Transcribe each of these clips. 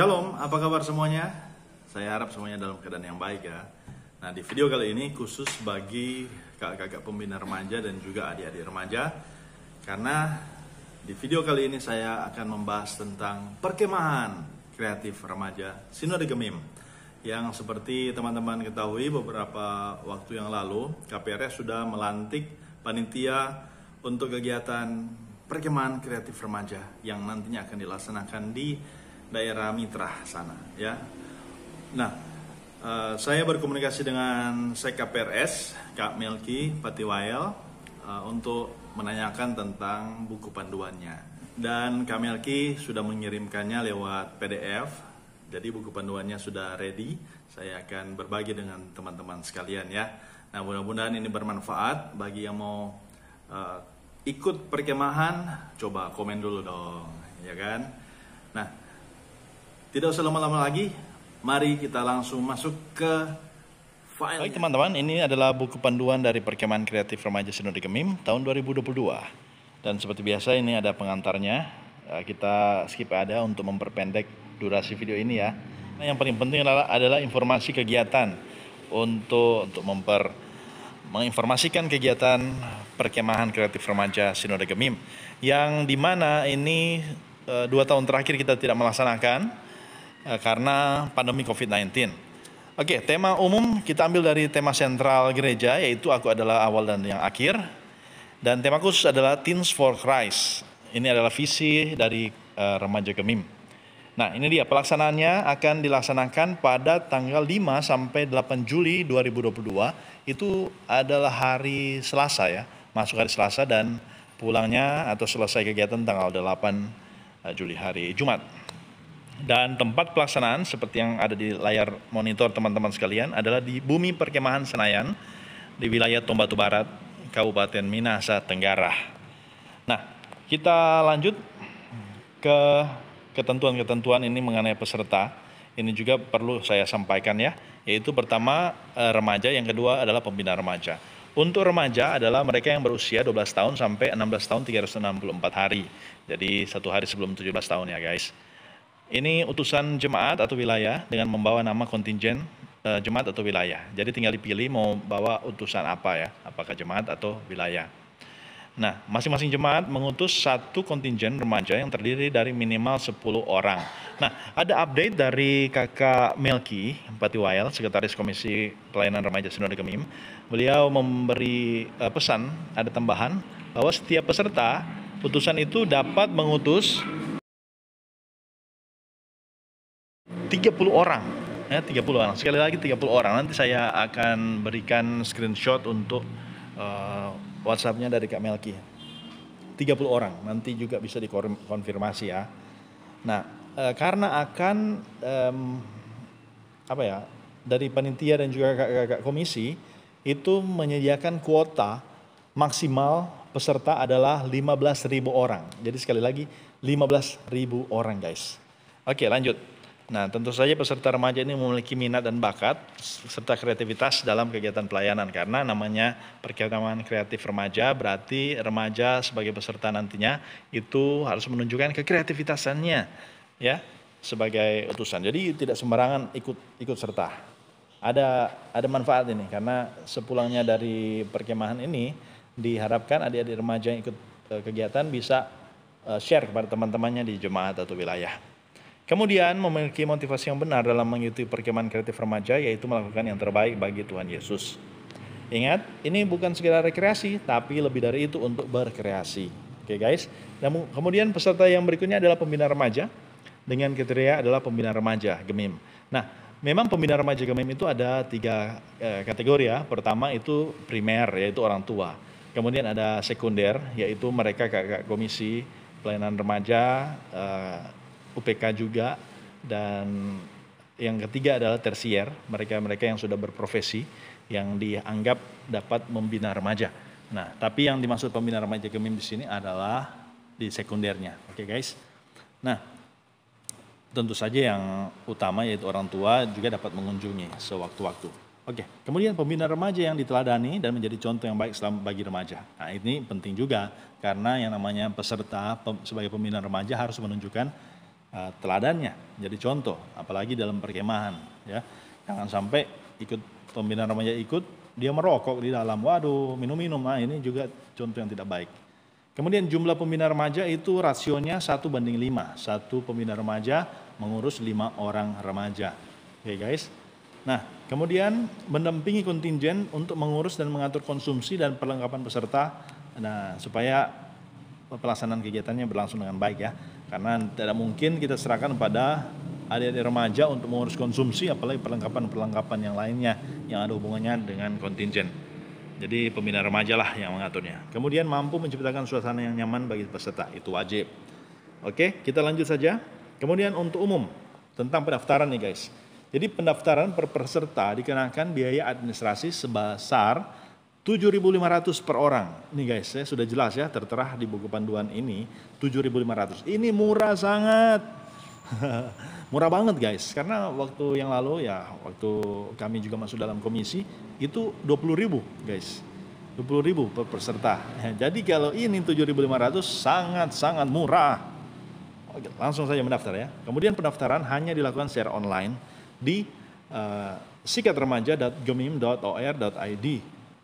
Shalom, apa kabar semuanya? Saya harap semuanya dalam keadaan yang baik ya. Nah di video kali ini khusus bagi kakak-kakak pembina remaja dan juga adik-adik remaja Karena di video kali ini saya akan membahas tentang perkemahan kreatif remaja Sinode Gemim Yang seperti teman-teman ketahui beberapa waktu yang lalu KPRS sudah melantik panitia untuk kegiatan perkemahan kreatif remaja Yang nantinya akan dilaksanakan di daerah mitra sana ya. Nah, eh, saya berkomunikasi dengan SKPRS Kak Melki Patiwael eh, untuk menanyakan tentang buku panduannya. Dan Kak Melki sudah mengirimkannya lewat PDF. Jadi buku panduannya sudah ready. Saya akan berbagi dengan teman-teman sekalian ya. Nah, mudah-mudahan ini bermanfaat bagi yang mau uh, ikut perkemahan, coba komen dulu dong, ya kan? Nah, tidak usah lama-lama lagi, mari kita langsung masuk ke file. Baik teman-teman, ini adalah buku panduan dari Perkemahan Kreatif Remaja Sinode Gemim tahun 2022. Dan seperti biasa ini ada pengantarnya. Eh, kita skip ada untuk memperpendek durasi video ini ya. Nah, yang paling penting adalah, adalah informasi kegiatan untuk untuk memper menginformasikan kegiatan perkemahan kreatif remaja Sinode Gemim yang dimana ini eh, dua tahun terakhir kita tidak melaksanakan Eh, karena pandemi COVID-19. Oke, tema umum kita ambil dari tema sentral gereja yaitu aku adalah awal dan yang akhir. Dan tema khusus adalah Teens for Christ. Ini adalah visi dari uh, remaja Kemim. Nah, ini dia pelaksanaannya akan dilaksanakan pada tanggal 5 sampai 8 Juli 2022. Itu adalah hari Selasa ya, masuk hari Selasa dan pulangnya atau selesai kegiatan tanggal 8 eh, Juli hari Jumat dan tempat pelaksanaan seperti yang ada di layar monitor teman-teman sekalian adalah di Bumi Perkemahan Senayan di wilayah Tombatu Barat, Kabupaten Minahasa Tenggara. Nah, kita lanjut ke ketentuan-ketentuan ini mengenai peserta. Ini juga perlu saya sampaikan ya, yaitu pertama eh, remaja, yang kedua adalah pembina remaja. Untuk remaja adalah mereka yang berusia 12 tahun sampai 16 tahun 364 hari. Jadi satu hari sebelum 17 tahun ya guys. Ini utusan jemaat atau wilayah dengan membawa nama kontingen e, eh, jemaat atau wilayah. Jadi tinggal dipilih mau bawa utusan apa ya, apakah jemaat atau wilayah. Nah, masing-masing jemaat mengutus satu kontingen remaja yang terdiri dari minimal 10 orang. Nah, ada update dari kakak Melki Wael, Sekretaris Komisi Pelayanan Remaja Sinode Kemim. Beliau memberi uh, pesan, ada tambahan, bahwa setiap peserta putusan itu dapat mengutus 30 orang. Ya, 30 orang. Sekali lagi 30 orang. Nanti saya akan berikan screenshot untuk uh, WhatsApp-nya dari Kak Melki. 30 orang. Nanti juga bisa dikonfirmasi ya. Nah, e, karena akan e, apa ya? Dari panitia dan juga kakak-kakak komisi itu menyediakan kuota maksimal peserta adalah 15.000 orang. Jadi sekali lagi 15.000 orang guys. Oke, lanjut. Nah, tentu saja peserta remaja ini memiliki minat dan bakat serta kreativitas dalam kegiatan pelayanan karena namanya perkembangan kreatif remaja berarti remaja sebagai peserta nantinya itu harus menunjukkan kekreativitasannya ya sebagai utusan. Jadi tidak sembarangan ikut ikut serta. Ada ada manfaat ini karena sepulangnya dari perkemahan ini diharapkan adik-adik remaja yang ikut eh, kegiatan bisa eh, share kepada teman-temannya di jemaat atau wilayah. Kemudian memiliki motivasi yang benar dalam mengikuti perkembangan kreatif remaja yaitu melakukan yang terbaik bagi Tuhan Yesus. Ingat, ini bukan sekedar rekreasi, tapi lebih dari itu untuk berkreasi. Oke guys, Dan kemudian peserta yang berikutnya adalah pembina remaja dengan kriteria adalah pembina remaja gemim. Nah, memang pembina remaja gemim itu ada tiga eh, kategori ya. Pertama itu primer yaitu orang tua. Kemudian ada sekunder yaitu mereka kakak komisi pelayanan remaja, eh, UPK juga dan yang ketiga adalah tersier, mereka-mereka yang sudah berprofesi yang dianggap dapat membina remaja. Nah, tapi yang dimaksud pembina remaja Kemim di sini adalah di sekundernya. Oke, okay, guys. Nah, tentu saja yang utama yaitu orang tua juga dapat mengunjungi sewaktu-waktu. Oke, okay. kemudian pembina remaja yang diteladani dan menjadi contoh yang baik selama bagi remaja. Nah, ini penting juga karena yang namanya peserta sebagai pembina remaja harus menunjukkan Eh, teladannya, jadi contoh, apalagi dalam perkemahan, ya. Jangan sampai ikut pembina remaja ikut dia merokok di dalam. Waduh, minum-minum. Nah, ini juga contoh yang tidak baik. Kemudian jumlah pembina remaja itu rasionya satu banding lima, Satu pembina remaja mengurus lima orang remaja. Oke okay, guys. Nah, kemudian mendampingi kontingen untuk mengurus dan mengatur konsumsi dan perlengkapan peserta nah supaya pelaksanaan kegiatannya berlangsung dengan baik ya. Karena tidak mungkin kita serahkan pada adik-adik remaja untuk mengurus konsumsi apalagi perlengkapan-perlengkapan yang lainnya yang ada hubungannya dengan kontingen. Jadi pembina remaja lah yang mengaturnya. Kemudian mampu menciptakan suasana yang nyaman bagi peserta, itu wajib. Oke, kita lanjut saja. Kemudian untuk umum tentang pendaftaran nih guys. Jadi pendaftaran per peserta dikenakan biaya administrasi sebesar 7.500 per orang. Ini guys, ya, sudah jelas ya tertera di buku panduan ini 7.500. Ini murah sangat. murah banget guys, karena waktu yang lalu ya waktu kami juga masuk dalam komisi itu 20.000 guys. 20.000 per peserta. Ya, jadi kalau ini 7.500 sangat-sangat murah. Oke, langsung saja mendaftar ya. Kemudian pendaftaran hanya dilakukan secara online di uh, eh, sikatremaja.gemim.or.id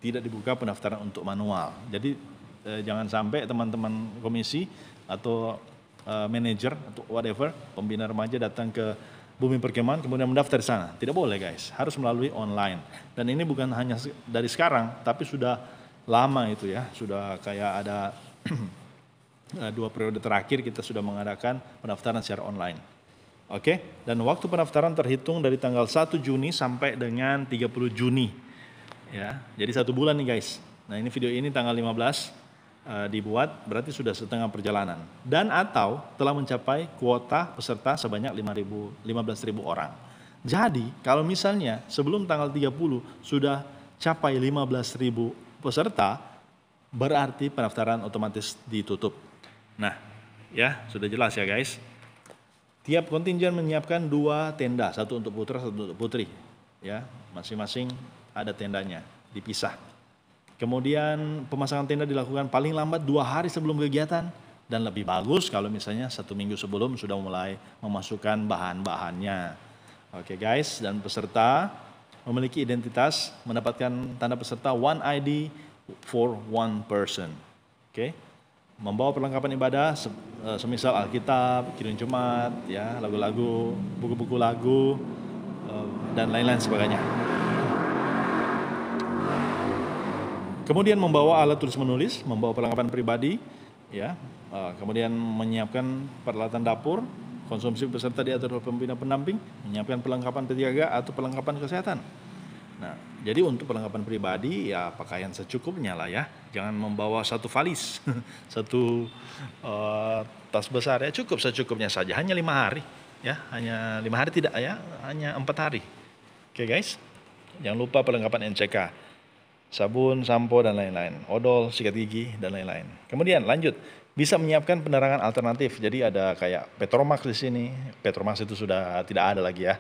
tidak dibuka pendaftaran untuk manual. Jadi eh, jangan sampai teman-teman komisi atau eh, manajer atau whatever pembina remaja datang ke Bumi Perkemahan kemudian mendaftar di sana. Tidak boleh guys, harus melalui online. Dan ini bukan hanya dari sekarang, tapi sudah lama itu ya, sudah kayak ada eh, dua periode terakhir kita sudah mengadakan pendaftaran secara online. Oke, okay? dan waktu pendaftaran terhitung dari tanggal 1 Juni sampai dengan 30 Juni ya jadi satu bulan nih guys nah ini video ini tanggal 15 uh, eh, dibuat berarti sudah setengah perjalanan dan atau telah mencapai kuota peserta sebanyak belas 15.000 orang jadi kalau misalnya sebelum tanggal 30 sudah capai 15.000 peserta berarti pendaftaran otomatis ditutup nah ya sudah jelas ya guys tiap kontingen menyiapkan dua tenda satu untuk putra satu untuk putri ya masing-masing ada tendanya, dipisah. Kemudian pemasangan tenda dilakukan paling lambat dua hari sebelum kegiatan dan lebih bagus kalau misalnya satu minggu sebelum sudah mulai memasukkan bahan-bahannya. Oke okay guys, dan peserta memiliki identitas mendapatkan tanda peserta one ID for one person. Oke. Okay? Membawa perlengkapan ibadah e, semisal Alkitab, kirim jemaat, ya, lagu-lagu, buku-buku lagu e, dan lain-lain sebagainya. Kemudian membawa alat tulis menulis, membawa perlengkapan pribadi, ya. Eh, kemudian menyiapkan peralatan dapur, konsumsi peserta diatur oleh pembina pendamping, menyiapkan perlengkapan penjaga atau perlengkapan kesehatan. Nah, jadi untuk perlengkapan pribadi ya pakaian secukupnya lah ya. Jangan membawa satu valis, satu uh, tas besar ya cukup secukupnya saja. Hanya lima hari ya, hanya lima hari tidak ya, hanya empat hari. Oke okay, guys, jangan lupa perlengkapan NCK sabun, sampo, dan lain-lain, odol, sikat gigi, dan lain-lain. Kemudian lanjut, bisa menyiapkan penerangan alternatif. Jadi ada kayak Petromax di sini, Petromax itu sudah tidak ada lagi ya.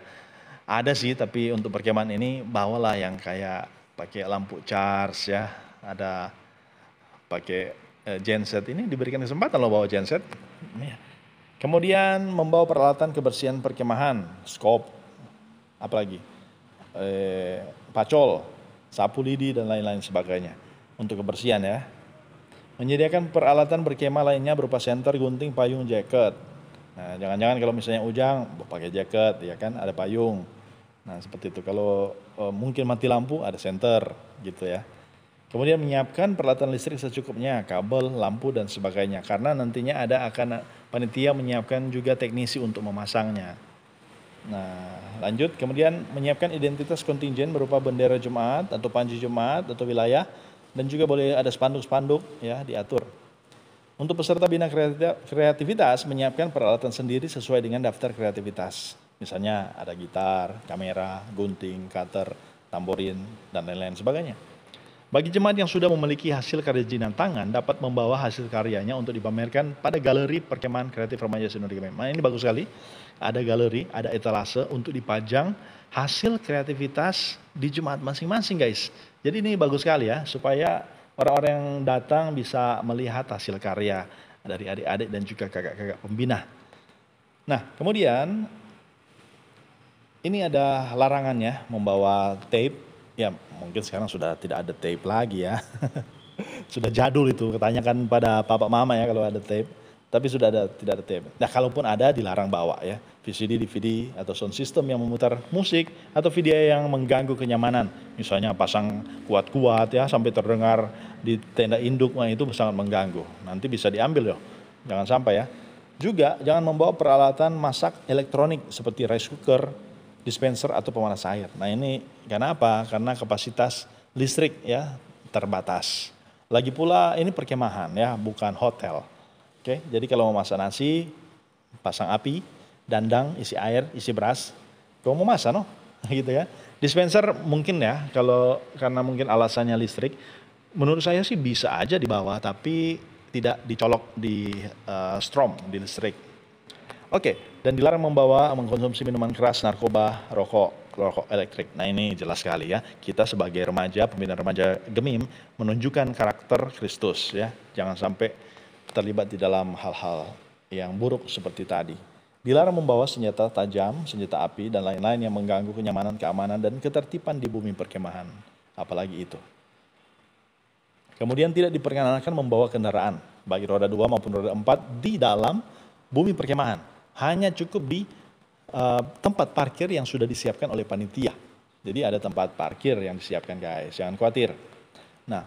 Ada sih, tapi untuk perkemahan ini bawalah yang kayak pakai lampu charge ya, ada pakai eh, genset ini diberikan kesempatan lo bawa genset. Iya. Kemudian membawa peralatan kebersihan perkemahan, scope. apalagi eh, pacol, sapu lidi, dan lain-lain sebagainya untuk kebersihan ya. Menyediakan peralatan berkemah lainnya berupa senter, gunting, payung, jaket. Nah, jangan-jangan kalau misalnya Ujang pakai jaket, ya kan, ada payung. Nah, seperti itu. Kalau e, mungkin mati lampu, ada senter, gitu ya. Kemudian menyiapkan peralatan listrik secukupnya, kabel, lampu, dan sebagainya. Karena nantinya ada akan panitia menyiapkan juga teknisi untuk memasangnya. Nah, lanjut kemudian menyiapkan identitas kontingen berupa bendera jemaat atau panji jemaat atau wilayah dan juga boleh ada spanduk-spanduk ya diatur. Untuk peserta bina kreativitas menyiapkan peralatan sendiri sesuai dengan daftar kreativitas. Misalnya ada gitar, kamera, gunting, cutter, tamborin, dan lain-lain sebagainya. Bagi jemaat yang sudah memiliki hasil karya jinan tangan dapat membawa hasil karyanya untuk dipamerkan pada galeri perkemahan kreatif remaja Indonesia. Nah, ini bagus sekali ada galeri, ada etalase untuk dipajang hasil kreativitas di Jumat masing-masing guys. Jadi ini bagus sekali ya supaya orang-orang yang datang bisa melihat hasil karya dari adik-adik dan juga kakak-kakak pembina. Nah, kemudian ini ada larangannya membawa tape. Ya, mungkin sekarang sudah tidak ada tape lagi ya. sudah jadul itu, ketanyakan pada papa mama ya kalau ada tape tapi sudah ada tidak ada tape. Nah, kalaupun ada dilarang bawa ya. VCD, DVD atau sound system yang memutar musik atau video yang mengganggu kenyamanan. Misalnya pasang kuat-kuat ya sampai terdengar di tenda induk nah, itu sangat mengganggu. Nanti bisa diambil loh. Jangan sampai ya. Juga jangan membawa peralatan masak elektronik seperti rice cooker, dispenser atau pemanas air. Nah, ini karena apa? Karena kapasitas listrik ya terbatas. Lagi pula ini perkemahan ya, bukan hotel Oke, jadi kalau mau masak nasi, pasang api, dandang, isi air, isi beras. Kalau mau masak, no, gitu ya. Dispenser mungkin ya, kalau karena mungkin alasannya listrik, menurut saya sih bisa aja di bawah, tapi tidak dicolok di uh, strom, di listrik. Oke, dan dilarang membawa, mengkonsumsi minuman keras, narkoba, rokok rokok elektrik. Nah ini jelas sekali ya, kita sebagai remaja, pembina remaja Gemim menunjukkan karakter Kristus ya. Jangan sampai terlibat di dalam hal-hal yang buruk seperti tadi. Dilarang membawa senjata tajam, senjata api, dan lain-lain yang mengganggu kenyamanan, keamanan, dan ketertiban di bumi perkemahan. Apalagi itu. Kemudian tidak diperkenankan membawa kendaraan, baik roda dua maupun roda empat, di dalam bumi perkemahan. Hanya cukup di uh, tempat parkir yang sudah disiapkan oleh panitia. Jadi ada tempat parkir yang disiapkan guys, jangan khawatir. Nah,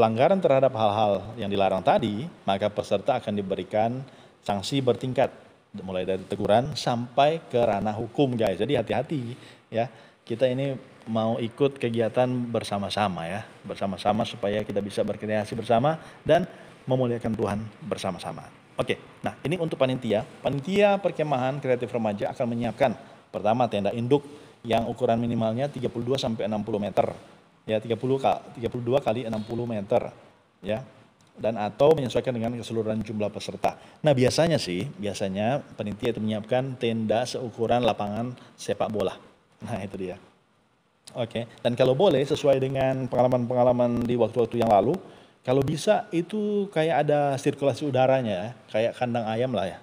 pelanggaran terhadap hal-hal yang dilarang tadi, maka peserta akan diberikan sanksi bertingkat mulai dari teguran sampai ke ranah hukum guys. Jadi hati-hati ya. Kita ini mau ikut kegiatan bersama-sama ya, bersama-sama supaya kita bisa berkreasi bersama dan memuliakan Tuhan bersama-sama. Oke, nah ini untuk panitia. Panitia perkemahan kreatif remaja akan menyiapkan pertama tenda induk yang ukuran minimalnya 32 sampai 60 meter ya 30 32 kali 60 meter ya dan atau menyesuaikan dengan keseluruhan jumlah peserta. Nah biasanya sih, biasanya penitia itu menyiapkan tenda seukuran lapangan sepak bola. Nah itu dia. Oke, dan kalau boleh sesuai dengan pengalaman-pengalaman di waktu-waktu yang lalu, kalau bisa itu kayak ada sirkulasi udaranya, kayak kandang ayam lah ya.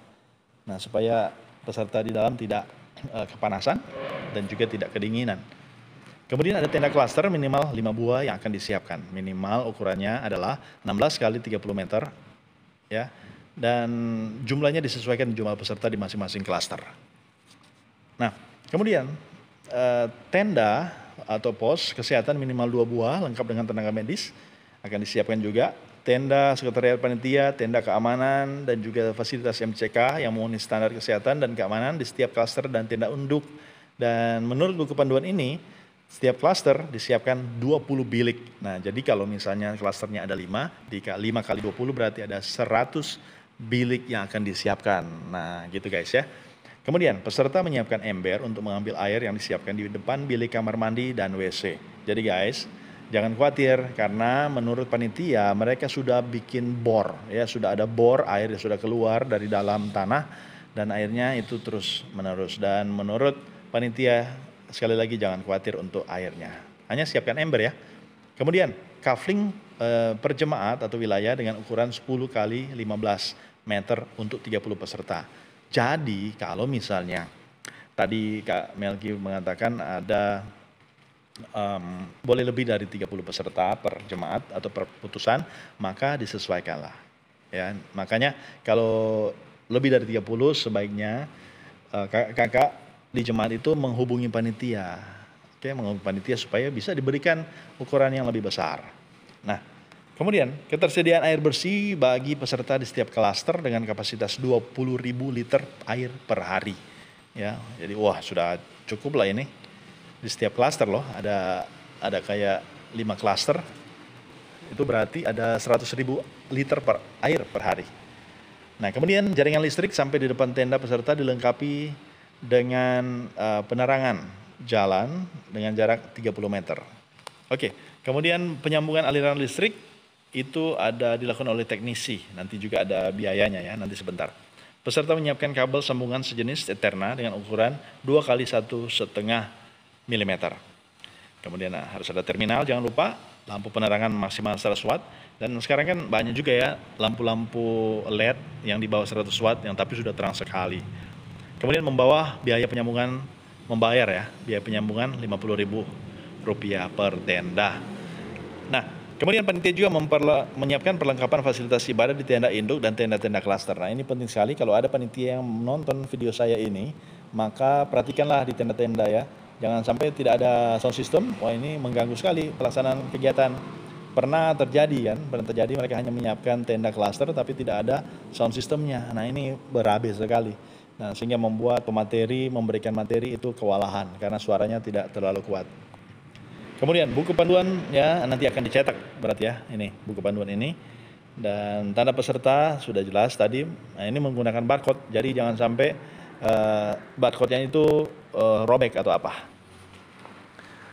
Nah supaya peserta di dalam tidak eh, kepanasan dan juga tidak kedinginan. Kemudian ada tenda klaster minimal 5 buah yang akan disiapkan. Minimal ukurannya adalah 16 kali 30 meter ya. Dan jumlahnya disesuaikan jumlah peserta di masing-masing klaster. Nah, kemudian eh, tenda atau pos kesehatan minimal 2 buah lengkap dengan tenaga medis akan disiapkan juga tenda sekretariat panitia, tenda keamanan dan juga fasilitas MCK yang memenuhi standar kesehatan dan keamanan di setiap klaster dan tenda unduk. Dan menurut buku panduan ini, setiap klaster disiapkan 20 bilik. Nah, jadi kalau misalnya klasternya ada 5, di 5 kali 20 berarti ada 100 bilik yang akan disiapkan. Nah, gitu guys ya. Kemudian peserta menyiapkan ember untuk mengambil air yang disiapkan di depan bilik kamar mandi dan WC. Jadi guys, jangan khawatir karena menurut panitia mereka sudah bikin bor ya, sudah ada bor air yang sudah keluar dari dalam tanah dan airnya itu terus menerus dan menurut panitia sekali lagi jangan khawatir untuk airnya. Hanya siapkan ember ya. Kemudian kafling e, eh, per jemaat atau wilayah dengan ukuran 10 kali 15 meter untuk 30 peserta. Jadi kalau misalnya tadi Kak Melki mengatakan ada um, boleh lebih dari 30 peserta per jemaat atau per putusan, maka disesuaikanlah. Ya, makanya kalau lebih dari 30 sebaiknya uh, eh, kakak di jemaat itu menghubungi panitia. Oke, menghubungi panitia supaya bisa diberikan ukuran yang lebih besar. Nah, kemudian ketersediaan air bersih bagi peserta di setiap klaster dengan kapasitas 20.000 liter air per hari. Ya, jadi wah sudah cukup lah ini. Di setiap klaster loh ada ada kayak 5 klaster. Itu berarti ada 100.000 liter per air per hari. Nah, kemudian jaringan listrik sampai di depan tenda peserta dilengkapi dengan uh, penerangan jalan dengan jarak 30 meter. Oke, kemudian penyambungan aliran listrik itu ada dilakukan oleh teknisi. Nanti juga ada biayanya ya, nanti sebentar. Peserta menyiapkan kabel sambungan sejenis Eterna dengan ukuran 2 kali satu setengah mm. Kemudian nah, harus ada terminal, jangan lupa lampu penerangan maksimal 100 watt dan sekarang kan banyak juga ya lampu-lampu LED yang di bawah 100 watt yang tapi sudah terang sekali. Kemudian membawa biaya penyambungan membayar ya, biaya penyambungan Rp50.000 per tenda. Nah, kemudian panitia juga memperla, menyiapkan perlengkapan fasilitas ibadah di tenda induk dan tenda-tenda klaster. Nah, ini penting sekali kalau ada panitia yang menonton video saya ini, maka perhatikanlah di tenda-tenda ya. Jangan sampai tidak ada sound system. Wah, ini mengganggu sekali pelaksanaan kegiatan pernah terjadi kan pernah terjadi mereka hanya menyiapkan tenda klaster tapi tidak ada sound systemnya nah ini berabe sekali Nah, sehingga membuat pemateri memberikan materi itu kewalahan karena suaranya tidak terlalu kuat. Kemudian buku panduan ya nanti akan dicetak berarti ya ini buku panduan ini dan tanda peserta sudah jelas tadi. Nah, ini menggunakan barcode jadi jangan sampai uh, barcode-nya itu uh, robek atau apa.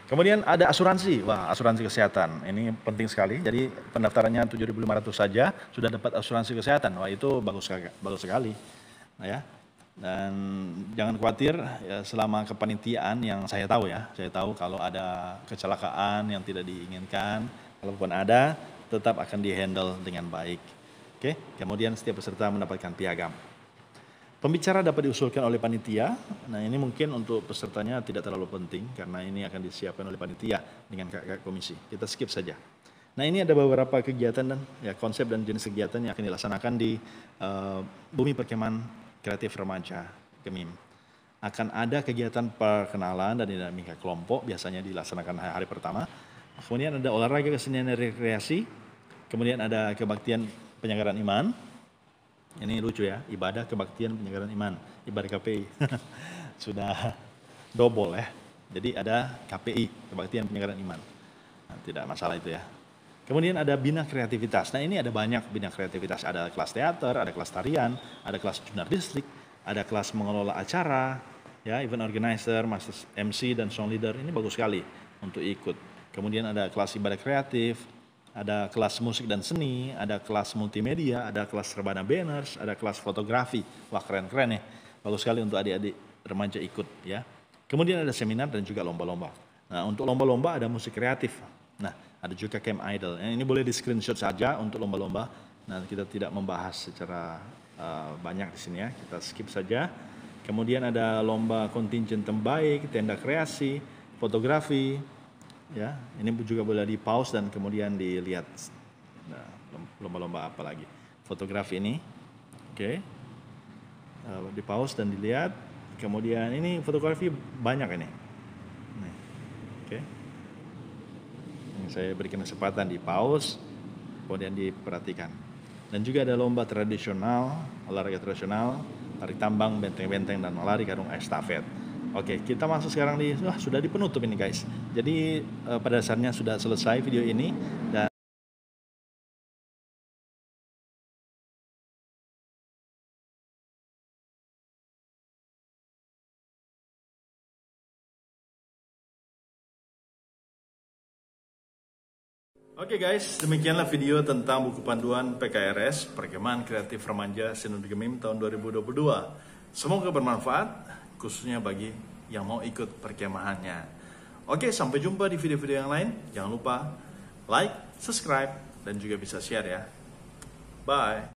Kemudian ada asuransi. Wah, asuransi kesehatan. Ini penting sekali. Jadi pendaftarannya 7.500 saja sudah dapat asuransi kesehatan. Wah, itu bagus sekali. Bagus sekali. Nah, ya. Dan jangan khawatir ya, selama kepanitiaan yang saya tahu ya, saya tahu kalau ada kecelakaan yang tidak diinginkan, kalaupun ada tetap akan dihandle dengan baik. Oke, kemudian setiap peserta mendapatkan piagam. Pembicara dapat diusulkan oleh panitia. Nah, ini mungkin untuk pesertanya tidak terlalu penting karena ini akan disiapkan oleh panitia dengan kakak komisi. Kita skip saja. Nah, ini ada beberapa kegiatan dan ya konsep dan jenis kegiatan yang akan dilaksanakan di uh, bumi perkemahan kreatif remaja Gemim. Akan ada kegiatan perkenalan dan dinamika kelompok biasanya dilaksanakan hari pertama. Kemudian ada olahraga kesenian dan rekreasi. Kemudian ada kebaktian penyegaran iman. Ini lucu ya, ibadah kebaktian penyegaran iman, ibadah KPI. Sudah double ya. Jadi ada KPI, kebaktian penyegaran iman. Nah, tidak masalah itu ya. Kemudian ada bina kreativitas. Nah ini ada banyak bina kreativitas. Ada kelas teater, ada kelas tarian, ada kelas jurnal ada kelas mengelola acara, ya event organizer, master MC dan song leader. Ini bagus sekali untuk ikut. Kemudian ada kelas ibadah kreatif, ada kelas musik dan seni, ada kelas multimedia, ada kelas rebana banners, ada kelas fotografi. Wah keren-keren ya. Bagus sekali untuk adik-adik remaja ikut ya. Kemudian ada seminar dan juga lomba-lomba. Nah untuk lomba-lomba ada musik kreatif. Nah ada juga Camp Idol. Eh, ini boleh di screenshot saja untuk lomba-lomba. Nah, kita tidak membahas secara uh, banyak di sini ya. Kita skip saja. Kemudian ada lomba kontingen tembaik, tenda kreasi, fotografi. Ya, ini juga boleh di pause dan kemudian dilihat nah, lomba-lomba apa lagi. Fotografi ini, oke, okay. uh, eh, di pause dan dilihat. Kemudian ini fotografi banyak ini saya berikan kesempatan di paus kemudian diperhatikan dan juga ada lomba tradisional olahraga tradisional tarik tambang benteng-benteng dan lari karung estafet Oke, kita masuk sekarang di wah, sudah dipenutup ini guys. Jadi eh, pada dasarnya sudah selesai video ini dan Oke okay guys, demikianlah video tentang buku panduan PKRS, Perkembangan Kreatif Remaja Sinode Gemim tahun 2022. Semoga bermanfaat, khususnya bagi yang mau ikut perkemahannya. Oke, sampai jumpa di video-video yang lain. Jangan lupa like, subscribe, dan juga bisa share ya. Bye!